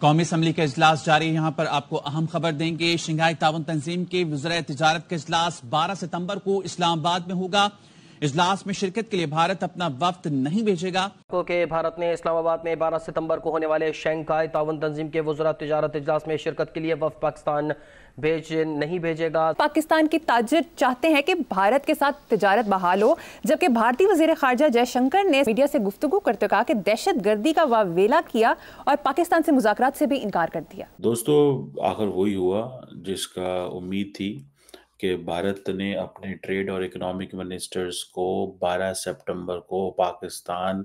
कौमी असम्बली का इजलास जारी यहाँ पर आपको अहम खबर देंगे शंघाई तावन तंजीम के वजरा तजारत का इजलास बारह सितम्बर को इस्लामाबाद में होगा इजलास में शिरकत के लिए भारत अपना वक्त नहीं भेजेगा के भारत ने इस्लामाबाद में बारह सितंबर को होने वाले शंघाई तावन तंजीम के वजरा तजारत इजलास में शिरकत के लिए वफ पाकिस्तान भेज नहीं भेजेगा पाकिस्तान के ताजर चाहते हैं कि भारत के साथ तजारत बहाल हो जबकि भारतीय वजीर खारजा जयशंकर ने मीडिया से गुफ्तु करते कहा कि दहशत गर्दी का वावेला किया और पाकिस्तान से मुजाकर से भी इनकार कर दिया दोस्तों आखिर वही हुआ जिसका उम्मीद थी कि भारत ने अपने ट्रेड और इकोनॉमिक मिनिस्टर्स को 12 सितंबर को पाकिस्तान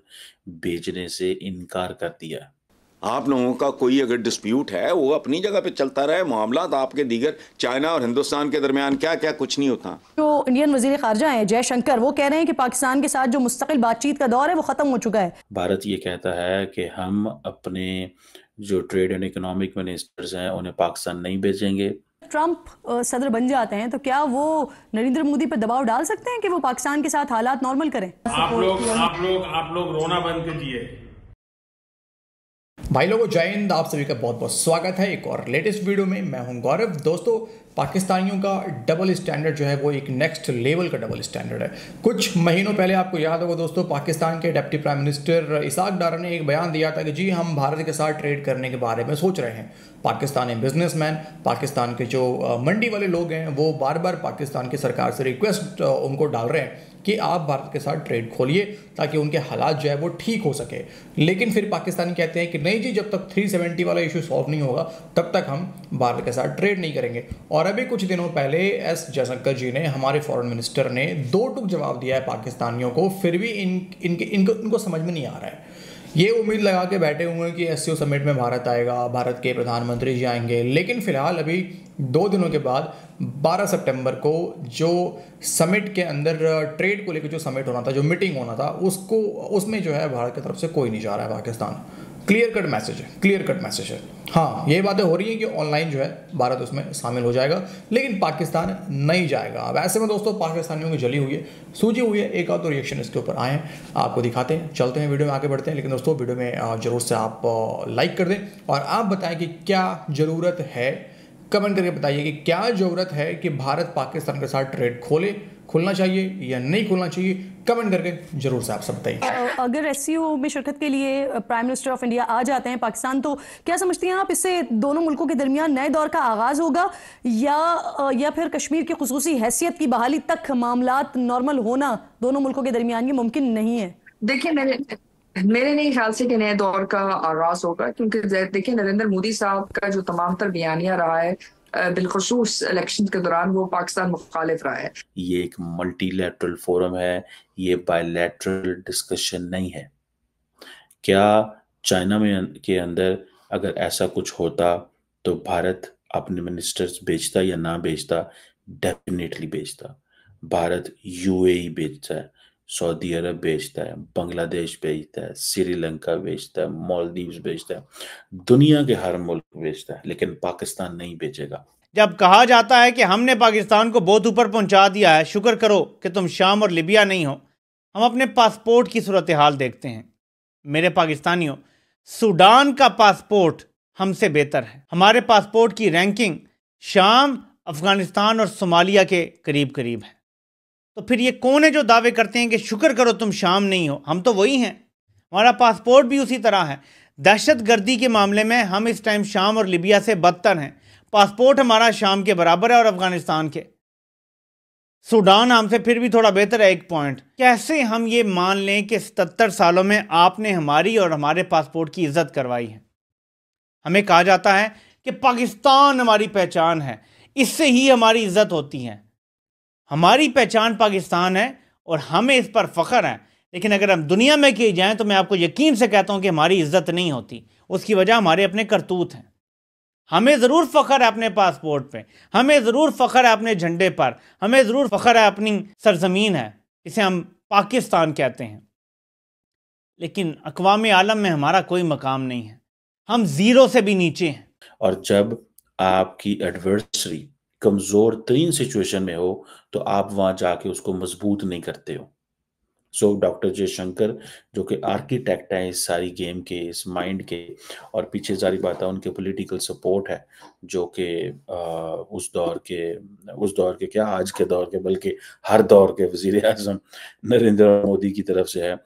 भेजने से इनकार कर दिया आप लोगों का कोई अगर डिस्प्यूट है वो अपनी जगह पे चलता रहे मामला आपके दीगर चाइना और हिंदुस्तान के दरमियान क्या क्या कुछ नहीं होता जो इंडियन वजीर खारजा है जयशंकर वो कह रहे हैं कि पाकिस्तान के साथ जो मुस्तकिल बातचीत का दौर है वो खत्म हो चुका है भारत ये कहता है कि हम अपने जो ट्रेड एंड इकोनॉमिक मिनिस्टर्स हैं उन्हें पाकिस्तान नहीं भेजेंगे ट्रंप सदर बन जाते हैं तो क्या वो नरेंद्र मोदी पर दबाव डाल सकते हैं कि वो पाकिस्तान के साथ हालात नॉर्मल करें आप लोग आप लोग आप लोग रोना बंद कीजिए भाई लोगों जय हिंद आप सभी का बहुत बहुत स्वागत है एक और लेटेस्ट वीडियो में मैं हूं गौरव दोस्तों पाकिस्तानियों का डबल स्टैंडर्ड जो है वो एक नेक्स्ट लेवल का डबल स्टैंडर्ड है कुछ महीनों पहले आपको याद होगा दोस्तों पाकिस्तान के डिप्टी प्राइम मिनिस्टर इसाक डारा ने एक बयान दिया था कि जी हम भारत के साथ ट्रेड करने के बारे में सोच रहे हैं पाकिस्तानी बिजनेसमैन पाकिस्तान के जो मंडी वाले लोग हैं वो बार बार पाकिस्तान की सरकार से रिक्वेस्ट उनको डाल रहे हैं कि आप भारत के साथ ट्रेड खोलिए ताकि उनके हालात जो है वो ठीक हो सके लेकिन फिर पाकिस्तान कहते हैं कि नहीं जी जब तक 370 वाला इशू सॉल्व नहीं होगा तब तक हम भारत के साथ ट्रेड नहीं करेंगे और अभी कुछ दिनों पहले एस जयशंकर जी ने हमारे फ़ॉरन मिनिस्टर ने दो टुक जवाब दिया है पाकिस्तानियों को फिर भी इन इनके इनको इनको समझ में नहीं आ रहा है ये उम्मीद लगा के बैठे हुए हैं कि एस समिट में भारत आएगा भारत के प्रधानमंत्री जी आएंगे लेकिन फिलहाल अभी दो दिनों के बाद 12 सितंबर को जो समिट के अंदर ट्रेड को लेकर जो समिट होना था जो मीटिंग होना था उसको उसमें जो है भारत की तरफ से कोई नहीं जा रहा है पाकिस्तान क्लियर कट मैसेज है क्लियर कट मैसेज है हाँ ये बातें हो रही हैं कि ऑनलाइन जो है भारत उसमें शामिल हो जाएगा लेकिन पाकिस्तान नहीं जाएगा अब ऐसे में दोस्तों पाकिस्तानियों की जली हुई है सूझी हुई है एक आध तो रिएक्शन इसके ऊपर आए हैं आपको दिखाते हैं चलते हैं वीडियो में आगे बढ़ते हैं लेकिन दोस्तों वीडियो में ज़रूर से आप लाइक कर दें और आप बताएं कि क्या ज़रूरत है कमेंट करके बताइए कि क्या ज़रूरत है कि भारत पाकिस्तान के साथ ट्रेड खोले खुलना चाहिए या नहीं खुलना चाहिए कमेंट करके जरूर से आप सब बताइए अगर एस में शिरकत के लिए प्राइम मिनिस्टर ऑफ इंडिया आ जाते हैं पाकिस्तान तो क्या समझती हैं आप इससे दोनों मुल्कों के दरमियान नए दौर का आगाज होगा या या फिर कश्मीर की खसूसी हैसियत की बहाली तक मामला नॉर्मल होना दोनों मुल्कों के दरमियान ये मुमकिन नहीं है देखिए मेरे मेरे नहीं ख्याल से कि नए दौर का आगाज होगा क्योंकि देखिए नरेंद्र मोदी साहब का जो तमाम तर बयानिया रहा है बिलखसूस इलेक्शन के दौरान वो पाकिस्तान मुखालिफ रहा है ये एक मल्टीलेटरल फोरम है ये बायलैटरल डिस्कशन नहीं है क्या चाइना में अं, के अंदर अगर ऐसा कुछ होता तो भारत अपने मिनिस्टर्स भेजता या ना भेजता डेफिनेटली भेजता भारत यूएई e भेजता है सऊदी अरब बेचता है बांग्लादेश बेचता है श्रीलंका बेचता है मालदीव्स बेचता है दुनिया के हर मुल्क बेचता है लेकिन पाकिस्तान नहीं बेचेगा जब कहा जाता है कि हमने पाकिस्तान को बहुत ऊपर पहुंचा दिया है शुक्र करो कि तुम शाम और लिबिया नहीं हो हम अपने पासपोर्ट की सूरत हाल देखते हैं मेरे पाकिस्तानियों सूडान का पासपोर्ट हमसे बेहतर है हमारे पासपोर्ट की रैंकिंग शाम अफगानिस्तान और सोमालिया के करीब करीब है तो फिर ये कौन है जो दावे करते हैं कि शुक्र करो तुम शाम नहीं हो हम तो वही हैं हमारा पासपोर्ट भी उसी तरह है दहशत गर्दी के मामले में हम इस टाइम शाम और लिबिया से बदतर हैं पासपोर्ट हमारा शाम के बराबर है और अफगानिस्तान के सूडान हमसे फिर भी थोड़ा बेहतर है एक पॉइंट कैसे हम ये मान लें कि सतर सालों में आपने हमारी और हमारे पासपोर्ट की इज्जत करवाई है हमें कहा जाता है कि पाकिस्तान हमारी पहचान है इससे ही हमारी इज्जत होती है हमारी पहचान पाकिस्तान है और हमें इस पर फ़ख्र है लेकिन अगर हम दुनिया में किए जाएं तो मैं आपको यकीन से कहता हूं कि हमारी इज्जत नहीं होती उसकी वजह हमारे अपने करतूत हैं हमें ज़रूर फ़ख्र है अपने पासपोर्ट पे हमें ज़रूर फ़ख्र है अपने झंडे पर हमें ज़रूर फ़ख्र है अपनी सरजमीन है इसे हम पाकिस्तान कहते हैं लेकिन अकवाम आलम में हमारा कोई मकाम नहीं है हम ज़ीरो से भी नीचे हैं और जब आपकी एडवर्सरी कमज़ोर तरीन सिचुएशन में हो तो आप वहां जाके उसको मजबूत नहीं करते हो सो डॉक्टर जयशंकर जो कि आर्किटेक्ट हैं इस सारी गेम के इस माइंड के और पीछे सारी बात है उनके पॉलिटिकल सपोर्ट है जो कि उस दौर के उस दौर के क्या आज के दौर के बल्कि हर दौर के वजीर अजम नरेंद्र मोदी की तरफ से है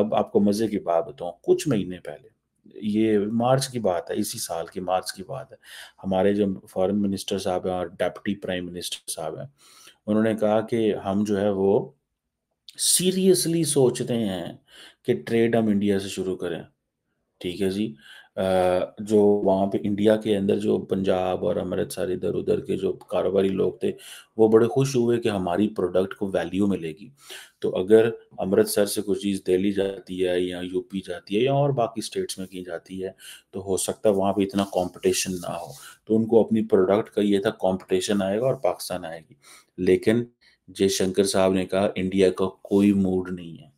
अब आपको मज़े की बात बताऊँ कुछ महीने पहले ये मार्च की बात है इसी साल की मार्च की बात है हमारे जो फॉरेन मिनिस्टर साहब हैं और डेप्टी प्राइम मिनिस्टर साहब हैं उन्होंने कहा कि हम जो है वो सीरियसली सोचते हैं कि ट्रेड हम इंडिया से शुरू करें ठीक है जी जो वहाँ पे इंडिया के अंदर जो पंजाब और अमृतसर इधर उधर के जो कारोबारी लोग थे वो बड़े खुश हुए कि हमारी प्रोडक्ट को वैल्यू मिलेगी तो अगर अमृतसर से कोई चीज़ दिल्ली जाती है या यूपी जाती है या और बाकी स्टेट्स में की जाती है तो हो सकता है वहाँ पर इतना कॉम्पिटिशन ना हो तो उनको अपनी प्रोडक्ट का ये था कॉम्पटिशन आएगा और पाकिस्तान आएगी लेकिन जयशंकर साहब ने कहा इंडिया का कोई मूड नहीं है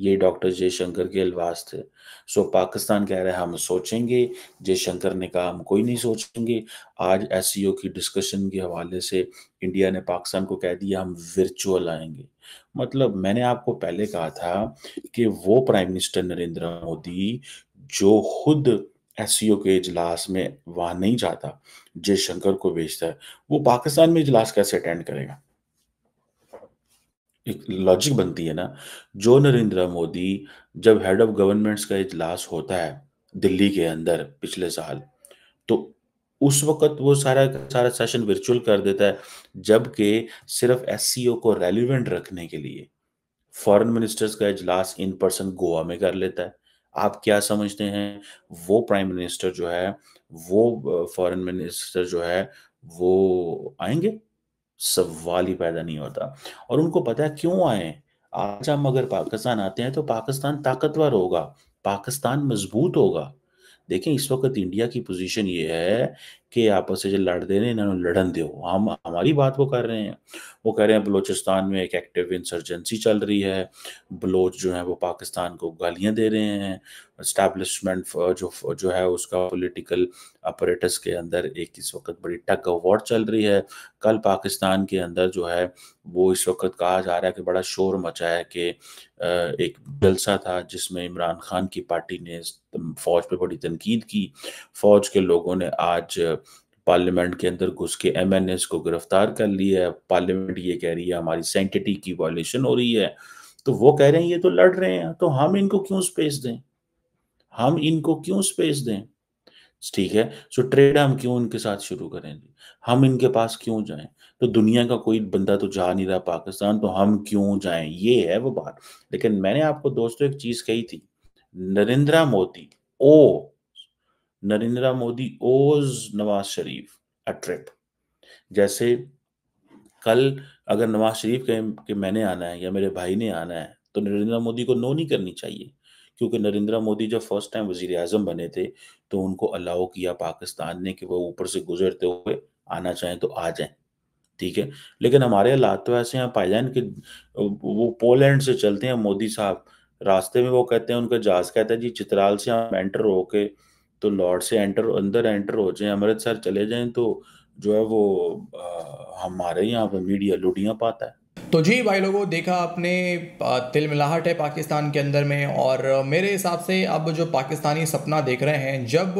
ये डॉक्टर जयशंकर के अलवास थे सो पाकिस्तान कह रहे हैं हम सोचेंगे जयशंकर ने कहा हम कोई नहीं सोचेंगे आज एस e की डिस्कशन के हवाले से इंडिया ने पाकिस्तान को कह दिया हम वर्चुअल आएंगे मतलब मैंने आपको पहले कहा था कि वो प्राइम मिनिस्टर नरेंद्र मोदी जो खुद एस e के इजलास में वहाँ नहीं जाता जयशंकर को भेजता है वो पाकिस्तान में इजलास कैसे अटेंड करेगा एक लॉजिक बनती है ना जो नरेंद्र मोदी जब हेड ऑफ गवर्नमेंट्स का इजलास होता है दिल्ली के अंदर पिछले साल तो उस वक्त वो सारा सारा सेशन वर्चुअल कर देता है जबकि सिर्फ एस को रेलिवेंट रखने के लिए फॉरेन मिनिस्टर्स का इजलास इन पर्सन गोवा में कर लेता है आप क्या समझते हैं वो प्राइम मिनिस्टर जो है वो फॉरेन मिनिस्टर जो है वो आएंगे सवाल ही पैदा नहीं होता और उनको पता है क्यों आए आज हम अगर पाकिस्तान आते हैं तो पाकिस्तान ताकतवर होगा पाकिस्तान मजबूत होगा देखें इस वक्त इंडिया की पोजीशन ये है कि आपस से जो लड़ते हैं इन्होंने लड़न दो हम हमारी बात वो कर रहे हैं वो कह रहे हैं बलोचिस्तान में एक एक्टिव इंसर्जेंसी चल रही है बलोच जो है वो पाकिस्तान को गालियां दे रहे हैं इस्टेब्लिशमेंट जो जो है उसका पॉलिटिकल अपरेटस के अंदर एक इस वक्त बड़ी टग अवॉर्ड चल रही है कल पाकिस्तान के अंदर जो है वो इस वक्त कहा जा रहा है कि बड़ा शोर मचा है कि एक जलसा था जिसमें इमरान खान की पार्टी ने फौज पे बड़ी तनकीद की फौज के लोगों ने आज पार्लियामेंट के अंदर घुस के एम एन एस को गिरफ्तार कर लिया है पार्लियामेंट ये कह रही है हमारी सेंटिटी की वायलेशन हो रही है तो वो कह रहे हैं ये तो लड़ रहे हैं तो हम इनको क्यों स्पेस दें हम इनको क्यों स्पेस दें ठीक है सो ट्रेड हम क्यों इनके साथ शुरू करें हम इनके पास क्यों जाएं तो दुनिया का कोई बंदा तो जा नहीं रहा पाकिस्तान तो हम क्यों जाएं ये है वो बात लेकिन मैंने आपको दोस्तों एक चीज कही थी नरेंद्र मोदी ओ नरेंद्र मोदी ओज नवाज शरीफ अ ट्रिप जैसे कल अगर नवाज शरीफ कहें कि मैंने आना है या मेरे भाई ने आना है तो नरेंद्र मोदी को नो नहीं करनी चाहिए क्योंकि नरेंद्र मोदी जब फर्स्ट टाइम वजीर अजम बने थे तो उनको अलाउ किया पाकिस्तान ने कि वो ऊपर से गुजरते हुए आना चाहें तो आ जाए ठीक है लेकिन हमारे हालात तो ऐसे हैं पाइलैंड के वो पोलैंड से चलते हैं मोदी साहब रास्ते में वो कहते हैं उनका जहाज कहता है जी चित्राल से हम एंटर होके तो लॉर्ड से एंटर अंदर एंटर हो जाए अमृतसर चले जाएं तो जो है वो हमारे यहाँ पे मीडिया लुटियाँ पाता है तो जी भाई लोगों देखा आपने तिल मिलाहट है पाकिस्तान के अंदर में और मेरे हिसाब से अब जो पाकिस्तानी सपना देख रहे हैं जब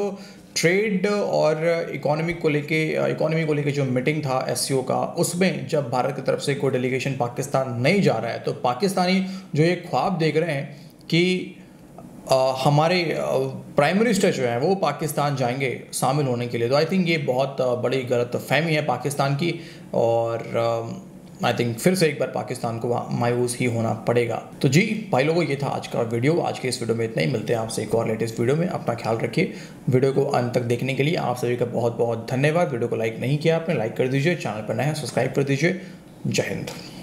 ट्रेड और इकोनॉमिक को लेके इकोनॉमी को लेके जो मीटिंग था एस का उसमें जब भारत की तरफ से कोई डेलीगेशन पाकिस्तान नहीं जा रहा है तो पाकिस्तानी जो ये ख्वाब देख रहे हैं कि हमारे प्राइम मिनिस्टर जो हैं वो पाकिस्तान जाएंगे शामिल होने के लिए तो आई थिंक ये बहुत बड़ी गलत फहमी है पाकिस्तान की और आई थिंक फिर से एक बार पाकिस्तान को मायूस ही होना पड़ेगा तो जी भाई लोगों ये था आज का वीडियो आज के इस वीडियो में इतना ही मिलते हैं आपसे एक और लेटेस्ट वीडियो में अपना ख्याल रखिए वीडियो को अंत तक देखने के लिए आप सभी का बहुत बहुत धन्यवाद वीडियो को लाइक नहीं किया आपने लाइक कर दीजिए चैनल पर नया सब्सक्राइब कर दीजिए जय हिंद